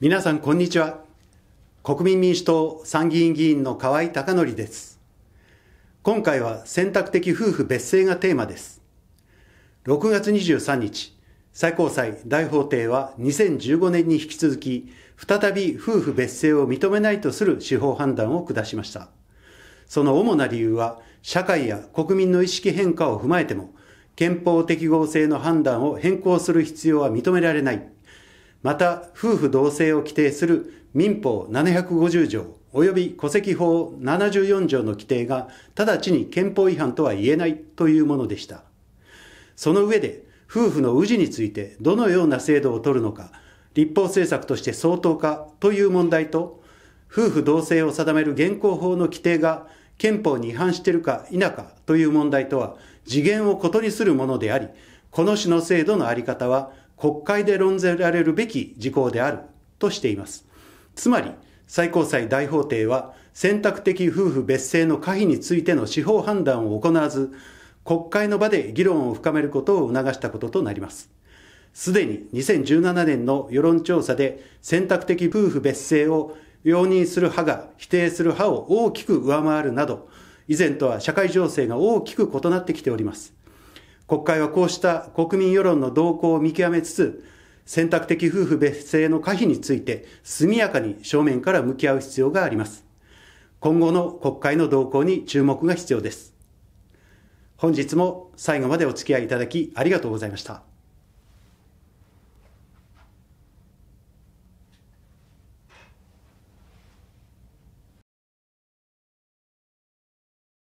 皆さんこんにちは国民民主党参議院議員の河合貴則です今回は選択的夫婦別姓がテーマです6月23日最高裁大法廷は2015年に引き続き再び夫婦別姓を認めないとする司法判断を下しましたその主な理由は社会や国民の意識変化を踏まえても憲法適合性の判断を変更する必要は認められないまた夫婦同姓を規定する民法750条及び戸籍法74条の規定が直ちに憲法違反とは言えないというものでした。その上で、夫婦の氏についてどのような制度を取るのか、立法政策として相当かという問題と、夫婦同姓を定める現行法の規定が憲法に違反しているか否かという問題とは次元を異にするものであり、この種の制度のあり方は国会で論ぜられるべき事項であるとしています。つまり、最高裁大法廷は選択的夫婦別姓の可否についての司法判断を行わず、国会の場で議論を深めることを促したこととなります。すでに2017年の世論調査で選択的夫婦別姓を容認する派が否定する派を大きく上回るなど、以前とは社会情勢が大きく異なってきております。国会はこうした国民世論の動向を見極めつつ、選択的夫婦別姓の可否について速やかに正面から向き合う必要があります。今後の国会の動向に注目が必要です。本日も最後までお付き合いいただきありがとうございました。